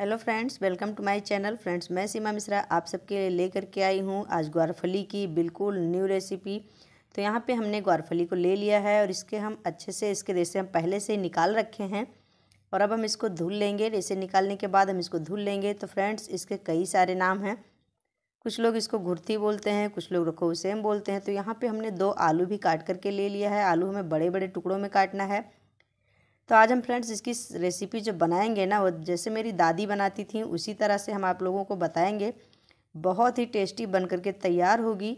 hello friends welcome to my channel friends मैं सीमा मिश्रा आप सबके लिए लेकर के आई हूँ आज ग्वारफली की बिल्कुल न्यू रेसिपी तो यहाँ पे हमने ग्वारफली को ले लिया है और इसके हम अच्छे से इसके रेसे हम पहले से निकाल रखे हैं और अब हम इसको धुल लेंगे रेसे निकालने के बाद हम इसको धुल लेंगे तो फ्रेंड्स इसके कई सारे नाम हैं कुछ लोग इसको घुरती बोलते हैं कुछ लोग रखो सेम बोलते हैं तो यहाँ पर हमने दो आलू भी काट करके ले लिया है आलू हमें बड़े बड़े टुकड़ों में काटना है तो आज हम फ्रेंड्स इसकी रेसिपी जो बनाएंगे ना वो जैसे मेरी दादी बनाती थी उसी तरह से हम आप लोगों को बताएंगे बहुत ही टेस्टी बन करके तैयार होगी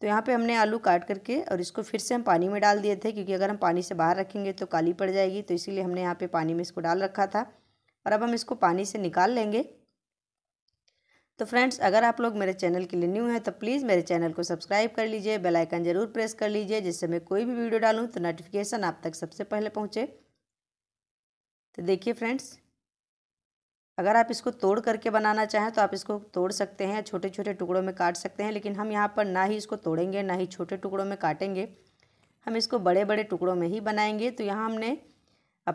तो यहाँ पे हमने आलू काट करके और इसको फिर से हम पानी में डाल दिए थे क्योंकि अगर हम पानी से बाहर रखेंगे तो काली पड़ जाएगी तो इसीलिए हमने यहाँ पर पानी में इसको डाल रखा था और अब हम इसको पानी से निकाल लेंगे तो फ्रेंड्स अगर आप लोग मेरे चैनल के लिए न्यू हैं तो प्लीज़ मेरे चैनल को सब्सक्राइब कर लीजिए बेल आइकन ज़रूर प्रेस कर लीजिए जिससे मैं कोई भी वीडियो डालूँ तो नोटिफिकेशन आप तक सबसे पहले पहुँचे तो देखिए फ्रेंड्स अगर आप इसको तोड़ करके बनाना चाहें तो आप इसको तोड़ सकते हैं छोटे छोटे टुकड़ों में काट सकते हैं लेकिन हम यहाँ पर ना ही इसको तोड़ेंगे ना ही छोटे टुकड़ों में काटेंगे हम इसको बड़े बड़े टुकड़ों में ही बनाएंगे तो यहाँ हमने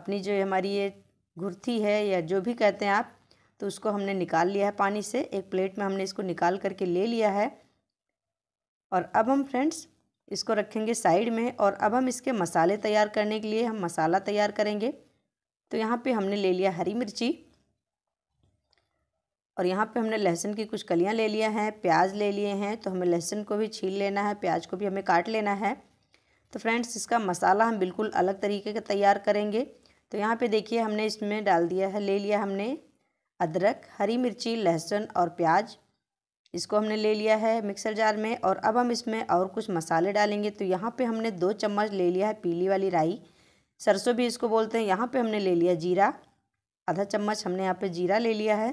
अपनी जो हमारी ये घुर्थी है या जो भी कहते हैं आप तो उसको हमने निकाल लिया है पानी से एक प्लेट में हमने इसको निकाल करके ले लिया है और अब हम फ्रेंड्स इसको रखेंगे साइड में और अब हम इसके मसाले तैयार करने के लिए हम मसाला तैयार करेंगे तो यहाँ पे हमने ले लिया हरी मिर्ची और यहाँ पे हमने लहसुन की कुछ कलियाँ ले लिया हैं प्याज ले लिए हैं तो हमें लहसुन को भी छील लेना है प्याज को भी हमें काट लेना है तो फ्रेंड्स इसका मसाला हम बिल्कुल अलग तरीके का तैयार करेंगे तो यहाँ पे देखिए हमने इसमें डाल दिया है ले लिया हमने अदरक हरी मिर्ची लहसुन और प्याज इसको हमने ले लिया है मिक्सर जार में और अब हम इसमें और कुछ मसाले डालेंगे तो यहाँ पे हमने दो चम्मच ले लिया है पीली वाली राई सरसों भी इसको बोलते हैं यहाँ पे हमने ले लिया जीरा आधा चम्मच हमने यहाँ पे जीरा ले लिया है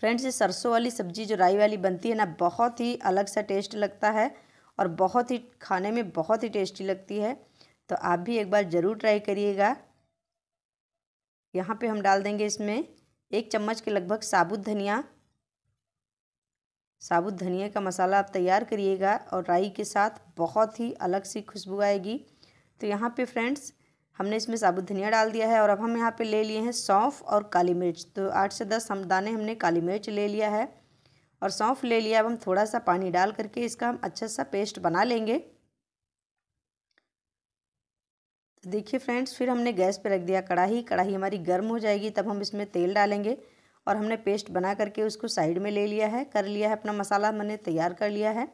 फ्रेंड्स ये सरसों वाली सब्जी जो राई वाली बनती है ना बहुत ही अलग सा टेस्ट लगता है और बहुत ही खाने में बहुत ही टेस्टी लगती है तो आप भी एक बार ज़रूर ट्राई करिएगा यहाँ पे हम डाल देंगे इसमें एक चम्मच के लगभग साबुत धनिया साबुत धनिया का मसाला आप तैयार करिएगा और राई के साथ बहुत ही अलग सी खुशबू आएगी तो यहाँ पे फ्रेंड्स हमने इसमें साबुत धनिया डाल दिया है और अब हम यहाँ पे ले लिए हैं सौंफ और काली मिर्च तो आठ से दस हम दाने हमने काली मिर्च ले लिया है और सौंफ ले लिया अब हम थोड़ा सा पानी डाल करके इसका हम अच्छा सा पेस्ट बना लेंगे तो देखिए फ्रेंड्स फिर हमने गैस पर रख दिया कढ़ाई कढ़ाई हमारी गर्म हो जाएगी तब हम इसमें तेल डालेंगे और हमने पेस्ट बना करके उसको साइड में ले लिया है कर लिया है अपना मसाला मैंने तैयार कर लिया है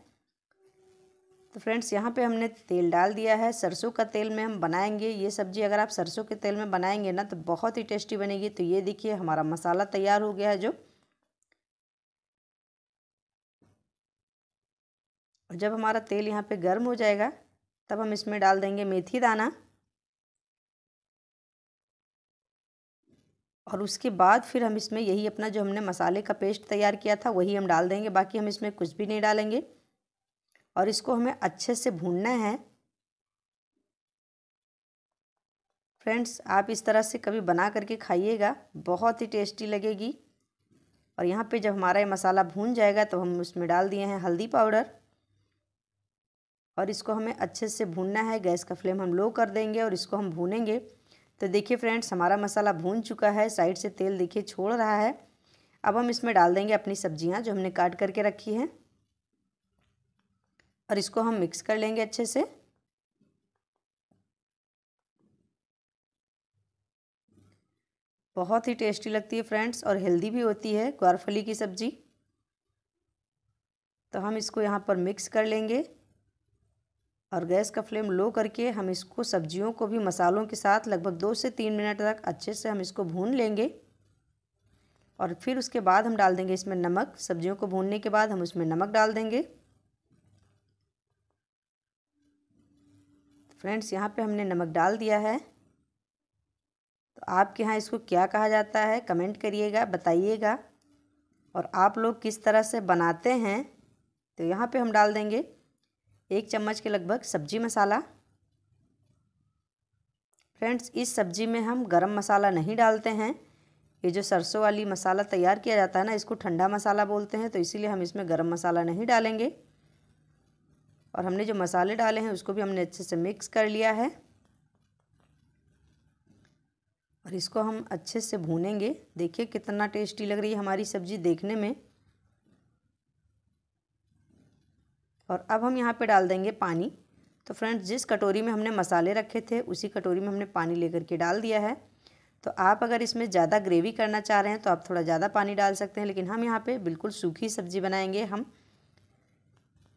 तो फ्रेंड्स यहाँ पे हमने तेल डाल दिया है सरसों का तेल में हम बनाएंगे ये सब्ज़ी अगर आप सरसों के तेल में बनाएंगे ना तो बहुत ही टेस्टी बनेगी तो ये देखिए हमारा मसाला तैयार हो गया है जो जब हमारा तेल यहाँ पे गर्म हो जाएगा तब हम इसमें डाल देंगे मेथी दाना और उसके बाद फिर हम इसमें यही अपना जो हमने मसाले का पेस्ट तैयार किया था वही हम डाल देंगे बाकी हम इसमें कुछ भी नहीं डालेंगे और इसको हमें अच्छे से भूनना है फ्रेंड्स आप इस तरह से कभी बना करके खाइएगा बहुत ही टेस्टी लगेगी और यहाँ पे जब हमारा ये मसाला भून जाएगा तो हम उसमें डाल दिए हैं हल्दी पाउडर और इसको हमें अच्छे से भूनना है गैस का फ्लेम हम लो कर देंगे और इसको हम भूनेंगे तो देखिए फ्रेंड्स हमारा मसाला भून चुका है साइड से तेल देखिए छोड़ रहा है अब हम इसमें डाल देंगे अपनी सब्जियाँ जो हमने काट करके रखी हैं और इसको हम मिक्स कर लेंगे अच्छे से बहुत ही टेस्टी लगती है फ्रेंड्स और हेल्दी भी होती है ग्वारफली की सब्ज़ी तो हम इसको यहाँ पर मिक्स कर लेंगे और गैस का फ्लेम लो करके हम इसको सब्जियों को भी मसालों के साथ लगभग दो से तीन मिनट तक अच्छे से हम इसको भून लेंगे और फिर उसके बाद हम डाल देंगे इसमें नमक सब्जियों को भूनने के बाद हम उसमें नमक डाल देंगे फ्रेंड्स यहाँ पे हमने नमक डाल दिया है तो आपके यहाँ इसको क्या कहा जाता है कमेंट करिएगा बताइएगा और आप लोग किस तरह से बनाते हैं तो यहाँ पे हम डाल देंगे एक चम्मच के लगभग सब्जी मसाला फ्रेंड्स इस सब्ज़ी में हम गरम मसाला नहीं डालते हैं ये जो सरसों वाली मसाला तैयार किया जाता है ना इसको ठंडा मसाला बोलते हैं तो इसीलिए हम इसमें गरम मसाला नहीं डालेंगे और हमने जो मसाले डाले हैं उसको भी हमने अच्छे से मिक्स कर लिया है और इसको हम अच्छे से भूनेंगे देखिए कितना टेस्टी लग रही है हमारी सब्ज़ी देखने में और अब हम यहाँ पे डाल देंगे पानी तो फ्रेंड्स जिस कटोरी में हमने मसाले रखे थे उसी कटोरी में हमने पानी लेकर के डाल दिया है तो आप अगर इसमें ज़्यादा ग्रेवी करना चाह रहे हैं तो आप थोड़ा ज़्यादा पानी डाल सकते हैं लेकिन हम यहाँ पे बिल्कुल सूखी सब्ज़ी बनाएंगे हम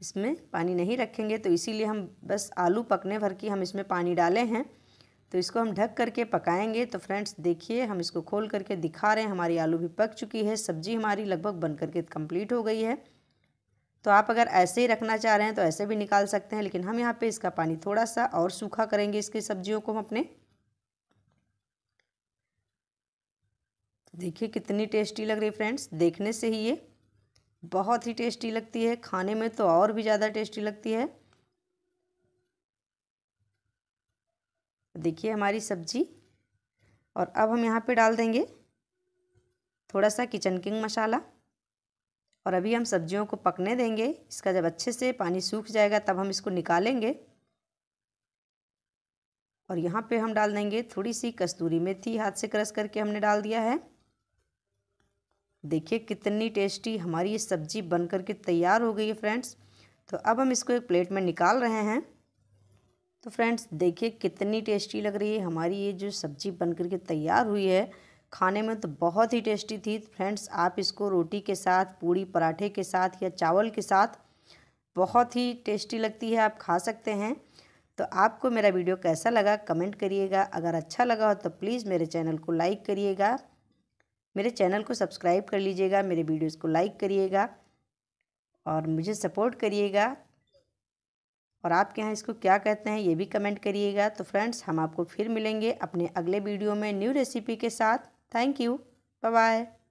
इसमें पानी नहीं रखेंगे तो इसीलिए हम बस आलू पकने भर की हम इसमें पानी डाले हैं तो इसको हम ढक करके पकाएंगे तो फ्रेंड्स देखिए हम इसको खोल करके दिखा रहे हैं हमारी आलू भी पक चुकी है सब्जी हमारी लगभग बन करके कंप्लीट हो गई है तो आप अगर ऐसे ही रखना चाह रहे हैं तो ऐसे भी निकाल सकते हैं लेकिन हम यहाँ पे इसका पानी थोड़ा सा और सूखा करेंगे इसकी सब्जियों को हम अपने देखिए कितनी टेस्टी लग रही फ्रेंड्स देखने से ही ये बहुत ही टेस्टी लगती है खाने में तो और भी ज़्यादा टेस्टी लगती है देखिए हमारी सब्जी और अब हम यहाँ पे डाल देंगे थोड़ा सा किचन किंग मसाला और अभी हम सब्जियों को पकने देंगे इसका जब अच्छे से पानी सूख जाएगा तब हम इसको निकालेंगे और यहाँ पे हम डाल देंगे थोड़ी सी कस्तूरी मेथी हाथ से क्रश करके हमने डाल दिया है देखिए कितनी टेस्टी हमारी ये सब्ज़ी बन कर के तैयार हो गई है फ्रेंड्स तो अब हम इसको एक प्लेट में निकाल रहे हैं तो फ्रेंड्स देखिए कितनी टेस्टी लग रही है हमारी ये जो सब्ज़ी बन कर के तैयार हुई है खाने में तो बहुत ही टेस्टी थी फ्रेंड्स आप इसको रोटी के साथ पूड़ी पराठे के साथ या चावल के साथ बहुत ही टेस्टी लगती है आप खा सकते हैं तो आपको मेरा वीडियो कैसा लगा कमेंट करिएगा अगर अच्छा लगा हो तो प्लीज़ मेरे चैनल को लाइक करिएगा मेरे चैनल को सब्सक्राइब कर लीजिएगा मेरे वीडियोस को लाइक करिएगा और मुझे सपोर्ट करिएगा और आपके यहाँ इसको क्या कहते हैं ये भी कमेंट करिएगा तो फ्रेंड्स हम आपको फिर मिलेंगे अपने अगले वीडियो में न्यू रेसिपी के साथ थैंक यू बाय